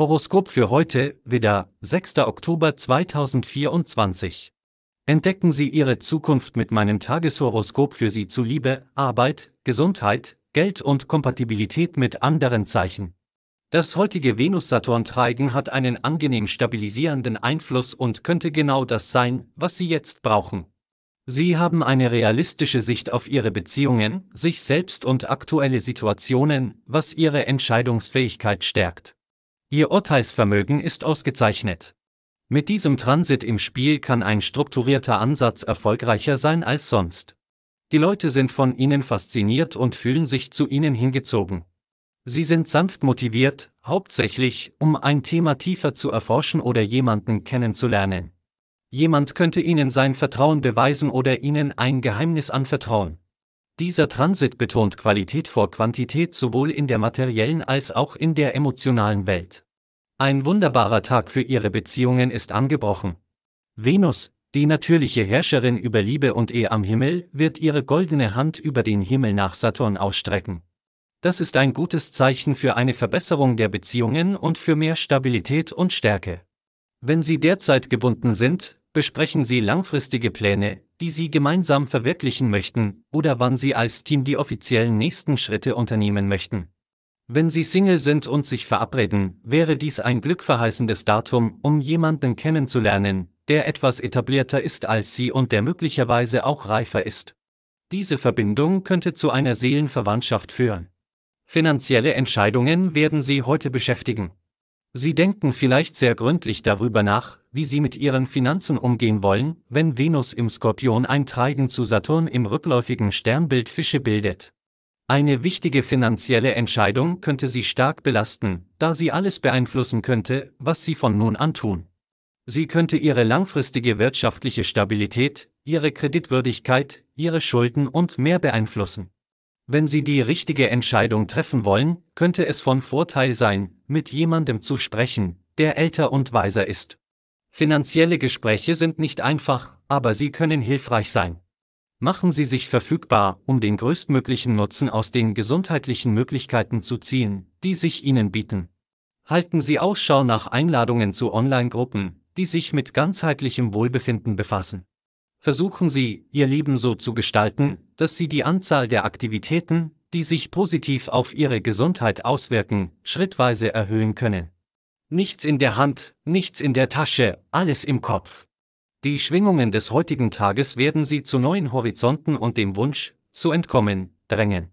Horoskop für heute, wieder 6. Oktober 2024. Entdecken Sie Ihre Zukunft mit meinem Tageshoroskop für Sie zu Liebe, Arbeit, Gesundheit, Geld und Kompatibilität mit anderen Zeichen. Das heutige venus saturn treigen hat einen angenehm stabilisierenden Einfluss und könnte genau das sein, was Sie jetzt brauchen. Sie haben eine realistische Sicht auf Ihre Beziehungen, sich selbst und aktuelle Situationen, was Ihre Entscheidungsfähigkeit stärkt. Ihr Urteilsvermögen ist ausgezeichnet. Mit diesem Transit im Spiel kann ein strukturierter Ansatz erfolgreicher sein als sonst. Die Leute sind von ihnen fasziniert und fühlen sich zu ihnen hingezogen. Sie sind sanft motiviert, hauptsächlich, um ein Thema tiefer zu erforschen oder jemanden kennenzulernen. Jemand könnte ihnen sein Vertrauen beweisen oder ihnen ein Geheimnis anvertrauen. Dieser Transit betont Qualität vor Quantität sowohl in der materiellen als auch in der emotionalen Welt. Ein wunderbarer Tag für ihre Beziehungen ist angebrochen. Venus, die natürliche Herrscherin über Liebe und Ehe am Himmel, wird ihre goldene Hand über den Himmel nach Saturn ausstrecken. Das ist ein gutes Zeichen für eine Verbesserung der Beziehungen und für mehr Stabilität und Stärke. Wenn Sie derzeit gebunden sind, besprechen Sie langfristige Pläne, die Sie gemeinsam verwirklichen möchten oder wann Sie als Team die offiziellen nächsten Schritte unternehmen möchten. Wenn Sie Single sind und sich verabreden, wäre dies ein glückverheißendes Datum, um jemanden kennenzulernen, der etwas etablierter ist als Sie und der möglicherweise auch reifer ist. Diese Verbindung könnte zu einer Seelenverwandtschaft führen. Finanzielle Entscheidungen werden Sie heute beschäftigen. Sie denken vielleicht sehr gründlich darüber nach, wie Sie mit Ihren Finanzen umgehen wollen, wenn Venus im Skorpion ein Treiben zu Saturn im rückläufigen Sternbild Fische bildet. Eine wichtige finanzielle Entscheidung könnte Sie stark belasten, da sie alles beeinflussen könnte, was Sie von nun an tun. Sie könnte Ihre langfristige wirtschaftliche Stabilität, Ihre Kreditwürdigkeit, Ihre Schulden und mehr beeinflussen. Wenn Sie die richtige Entscheidung treffen wollen, könnte es von Vorteil sein, mit jemandem zu sprechen, der älter und weiser ist. Finanzielle Gespräche sind nicht einfach, aber sie können hilfreich sein. Machen Sie sich verfügbar, um den größtmöglichen Nutzen aus den gesundheitlichen Möglichkeiten zu ziehen, die sich Ihnen bieten. Halten Sie Ausschau nach Einladungen zu Online-Gruppen, die sich mit ganzheitlichem Wohlbefinden befassen versuchen Sie, Ihr Leben so zu gestalten, dass Sie die Anzahl der Aktivitäten, die sich positiv auf Ihre Gesundheit auswirken, schrittweise erhöhen können. Nichts in der Hand, nichts in der Tasche, alles im Kopf. Die Schwingungen des heutigen Tages werden Sie zu neuen Horizonten und dem Wunsch, zu entkommen, drängen.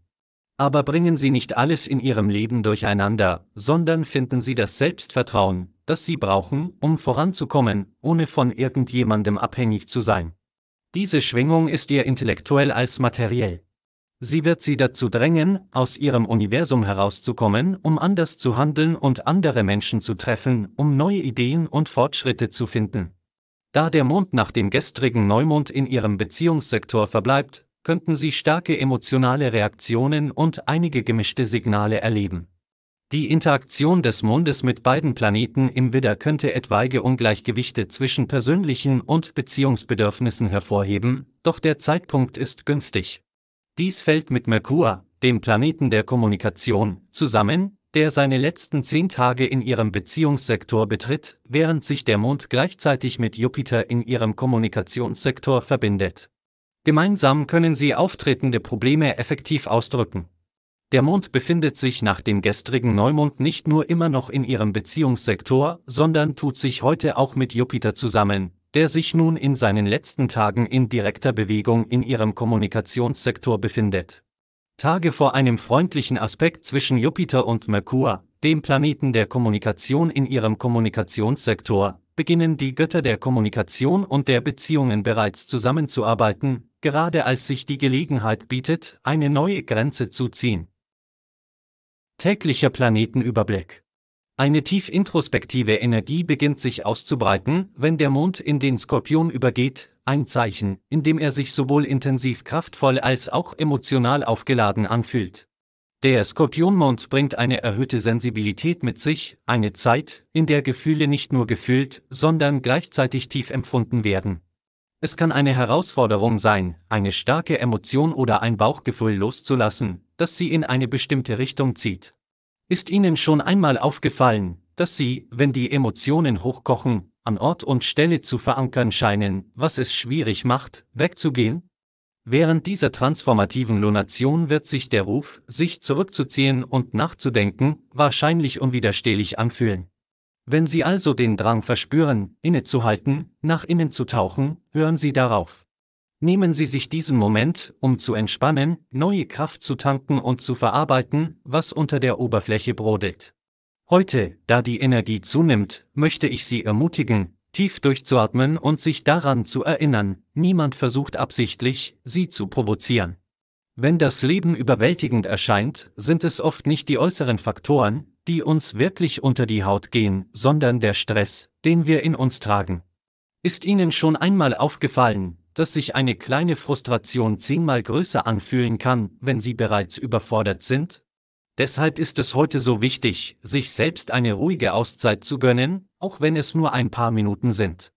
Aber bringen Sie nicht alles in Ihrem Leben durcheinander, sondern finden Sie das Selbstvertrauen, das Sie brauchen, um voranzukommen, ohne von irgendjemandem abhängig zu sein. Diese Schwingung ist ihr intellektuell als materiell. Sie wird sie dazu drängen, aus ihrem Universum herauszukommen, um anders zu handeln und andere Menschen zu treffen, um neue Ideen und Fortschritte zu finden. Da der Mond nach dem gestrigen Neumond in ihrem Beziehungssektor verbleibt, könnten sie starke emotionale Reaktionen und einige gemischte Signale erleben. Die Interaktion des Mondes mit beiden Planeten im Widder könnte etwaige Ungleichgewichte zwischen persönlichen und Beziehungsbedürfnissen hervorheben, doch der Zeitpunkt ist günstig. Dies fällt mit Merkur, dem Planeten der Kommunikation, zusammen, der seine letzten zehn Tage in ihrem Beziehungssektor betritt, während sich der Mond gleichzeitig mit Jupiter in ihrem Kommunikationssektor verbindet. Gemeinsam können sie auftretende Probleme effektiv ausdrücken. Der Mond befindet sich nach dem gestrigen Neumond nicht nur immer noch in ihrem Beziehungssektor, sondern tut sich heute auch mit Jupiter zusammen, der sich nun in seinen letzten Tagen in direkter Bewegung in ihrem Kommunikationssektor befindet. Tage vor einem freundlichen Aspekt zwischen Jupiter und Merkur, dem Planeten der Kommunikation in ihrem Kommunikationssektor, beginnen die Götter der Kommunikation und der Beziehungen bereits zusammenzuarbeiten, gerade als sich die Gelegenheit bietet, eine neue Grenze zu ziehen. Täglicher Planetenüberblick. Eine tief introspektive Energie beginnt sich auszubreiten, wenn der Mond in den Skorpion übergeht, ein Zeichen, in dem er sich sowohl intensiv kraftvoll als auch emotional aufgeladen anfühlt. Der Skorpionmond bringt eine erhöhte Sensibilität mit sich, eine Zeit, in der Gefühle nicht nur gefühlt, sondern gleichzeitig tief empfunden werden. Es kann eine Herausforderung sein, eine starke Emotion oder ein Bauchgefühl loszulassen, das sie in eine bestimmte Richtung zieht. Ist Ihnen schon einmal aufgefallen, dass Sie, wenn die Emotionen hochkochen, an Ort und Stelle zu verankern scheinen, was es schwierig macht, wegzugehen? Während dieser transformativen Lunation wird sich der Ruf, sich zurückzuziehen und nachzudenken, wahrscheinlich unwiderstehlich anfühlen. Wenn Sie also den Drang verspüren, innezuhalten, nach innen zu tauchen, hören Sie darauf. Nehmen Sie sich diesen Moment, um zu entspannen, neue Kraft zu tanken und zu verarbeiten, was unter der Oberfläche brodelt. Heute, da die Energie zunimmt, möchte ich Sie ermutigen, tief durchzuatmen und sich daran zu erinnern, niemand versucht absichtlich, Sie zu provozieren. Wenn das Leben überwältigend erscheint, sind es oft nicht die äußeren Faktoren, die uns wirklich unter die Haut gehen, sondern der Stress, den wir in uns tragen. Ist Ihnen schon einmal aufgefallen, dass sich eine kleine Frustration zehnmal größer anfühlen kann, wenn sie bereits überfordert sind? Deshalb ist es heute so wichtig, sich selbst eine ruhige Auszeit zu gönnen, auch wenn es nur ein paar Minuten sind.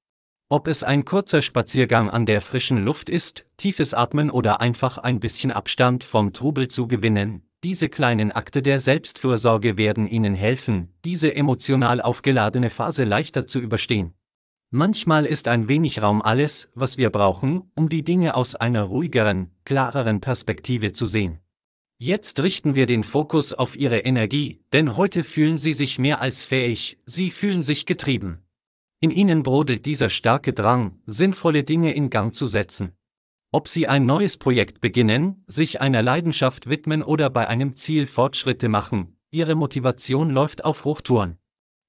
Ob es ein kurzer Spaziergang an der frischen Luft ist, tiefes Atmen oder einfach ein bisschen Abstand vom Trubel zu gewinnen, diese kleinen Akte der Selbstfürsorge werden Ihnen helfen, diese emotional aufgeladene Phase leichter zu überstehen. Manchmal ist ein wenig Raum alles, was wir brauchen, um die Dinge aus einer ruhigeren, klareren Perspektive zu sehen. Jetzt richten wir den Fokus auf ihre Energie, denn heute fühlen sie sich mehr als fähig, sie fühlen sich getrieben. In ihnen brodelt dieser starke Drang, sinnvolle Dinge in Gang zu setzen. Ob sie ein neues Projekt beginnen, sich einer Leidenschaft widmen oder bei einem Ziel Fortschritte machen, ihre Motivation läuft auf Hochtouren.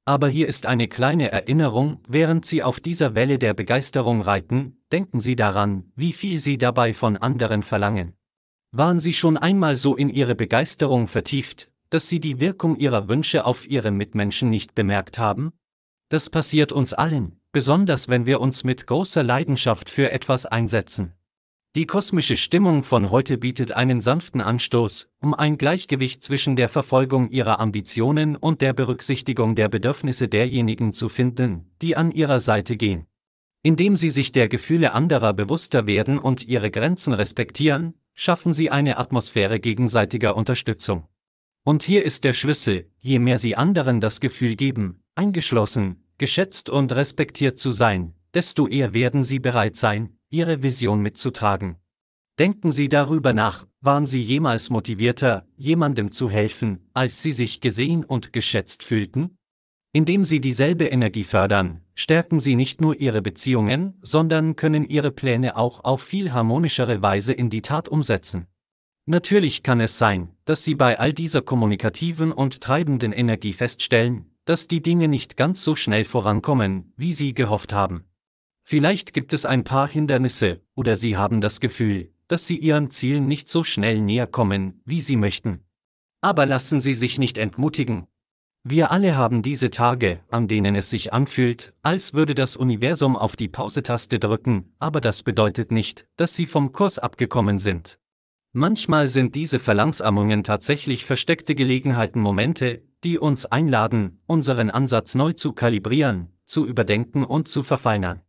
Aber hier ist eine kleine Erinnerung, während Sie auf dieser Welle der Begeisterung reiten, denken Sie daran, wie viel Sie dabei von anderen verlangen. Waren Sie schon einmal so in Ihre Begeisterung vertieft, dass Sie die Wirkung Ihrer Wünsche auf Ihre Mitmenschen nicht bemerkt haben? Das passiert uns allen, besonders wenn wir uns mit großer Leidenschaft für etwas einsetzen. Die kosmische Stimmung von heute bietet einen sanften Anstoß, um ein Gleichgewicht zwischen der Verfolgung ihrer Ambitionen und der Berücksichtigung der Bedürfnisse derjenigen zu finden, die an ihrer Seite gehen. Indem sie sich der Gefühle anderer bewusster werden und ihre Grenzen respektieren, schaffen sie eine Atmosphäre gegenseitiger Unterstützung. Und hier ist der Schlüssel, je mehr sie anderen das Gefühl geben, eingeschlossen, geschätzt und respektiert zu sein, desto eher werden sie bereit sein, Ihre Vision mitzutragen. Denken Sie darüber nach, waren Sie jemals motivierter, jemandem zu helfen, als Sie sich gesehen und geschätzt fühlten? Indem Sie dieselbe Energie fördern, stärken Sie nicht nur Ihre Beziehungen, sondern können Ihre Pläne auch auf viel harmonischere Weise in die Tat umsetzen. Natürlich kann es sein, dass Sie bei all dieser kommunikativen und treibenden Energie feststellen, dass die Dinge nicht ganz so schnell vorankommen, wie Sie gehofft haben. Vielleicht gibt es ein paar Hindernisse, oder Sie haben das Gefühl, dass Sie Ihrem Ziel nicht so schnell näher kommen, wie Sie möchten. Aber lassen Sie sich nicht entmutigen. Wir alle haben diese Tage, an denen es sich anfühlt, als würde das Universum auf die Pausetaste drücken, aber das bedeutet nicht, dass Sie vom Kurs abgekommen sind. Manchmal sind diese Verlangsamungen tatsächlich versteckte Gelegenheiten Momente, die uns einladen, unseren Ansatz neu zu kalibrieren, zu überdenken und zu verfeinern.